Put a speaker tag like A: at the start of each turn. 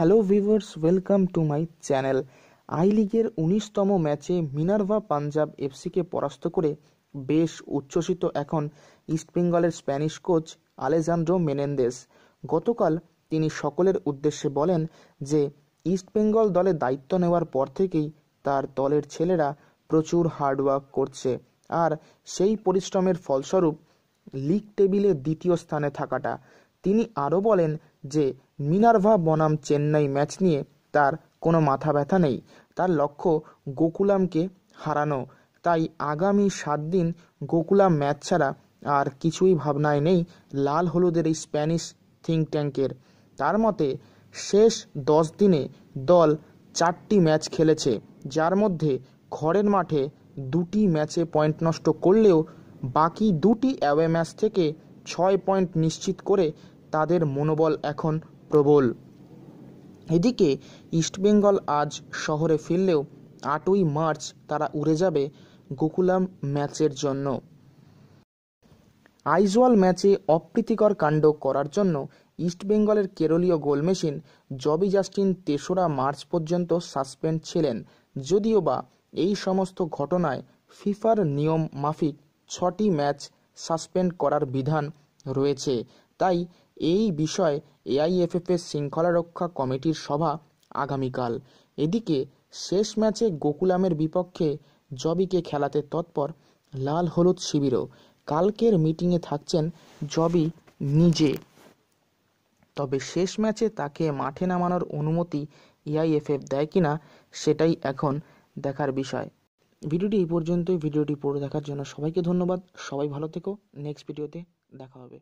A: hello viewers welcome to my channel আই লিগের উনিশতম ম্যাচে মিনার্ভা পাঞ্জাব এফসিকে পরাস্ত করে বেশ উচ্ছ্বসিত এখন ইস্টবেঙ্গলের স্প্যানিশ কোচ আলেজান্দ্রো মেনেন্দেস গতকাল তিনি সকলের উদ্দেশ্যে বলেন যে ইস্টবেঙ্গল দলে দায়িত্ব নেওয়ার পর থেকেই তার দলের ছেলেরা প্রচুর হার্ডওয়ার্ক করছে আর সেই পরিশ্রমের ফলস্বরূপ লিগ টেবিলে দ্বিতীয় স্থানে থাকাটা তিনি আরও বলেন যে মিনার্ভা বনাম চেন্নাই ম্যাচ নিয়ে তার কোনো মাথা ব্যথা নেই তার লক্ষ্য গোকুলামকে হারানো তাই আগামী সাত দিন গোকুলাম ম্যাচ ছাড়া আর কিছুই ভাবনায় নেই লাল হলুদের এই স্প্যানিশ থিঙ্ক ট্যাঙ্কের তার মতে শেষ দশ দিনে দল চারটি ম্যাচ খেলেছে যার মধ্যে ঘরের মাঠে দুটি ম্যাচে পয়েন্ট নষ্ট করলেও বাকি দুটি অ্যাওয়ে ম্যাচ থেকে ছয় পয়েন্ট নিশ্চিত করে তাদের মনোবল এখন প্রবল এদিকে ইস্টবেঙ্গল আজ শহরে ফিরলেও আটই মার্চ তারা উড়ে যাবে গোকুলাম ম্যাচের জন্য আইজওয়াল ম্যাচে অপ্রীতিকর কাণ্ড করার জন্য ইস্টবেঙ্গলের কেরলীয় গোল মেশিন জবি জাস্টিন তেসরা মার্চ পর্যন্ত সাসপেন্ড ছিলেন যদিও বা এই সমস্ত ঘটনায় ফিফার নিয়ম মাফিক ছটি ম্যাচ সাসপেন্ড করার বিধান রয়েছে তাই এই বিষয়ে এআইএফএফের শৃঙ্খলা রক্ষা কমিটির সভা আগামীকাল এদিকে শেষ ম্যাচে গোকুলামের বিপক্ষে জবিকে খেলাতে তৎপর লাল হলুদ শিবিরও কালকের মিটিংয়ে থাকছেন জবি নিজে তবে শেষ ম্যাচে তাকে মাঠে নামানোর অনুমতি ইআইএফএফ দেয় কিনা সেটাই এখন দেখার বিষয় ভিডিওটি এই পর্যন্তই ভিডিওটি পড়ে দেখার জন্য সবাইকে ধন্যবাদ সবাই ভালো থেকো নেক্সট ভিডিওতে দেখা হবে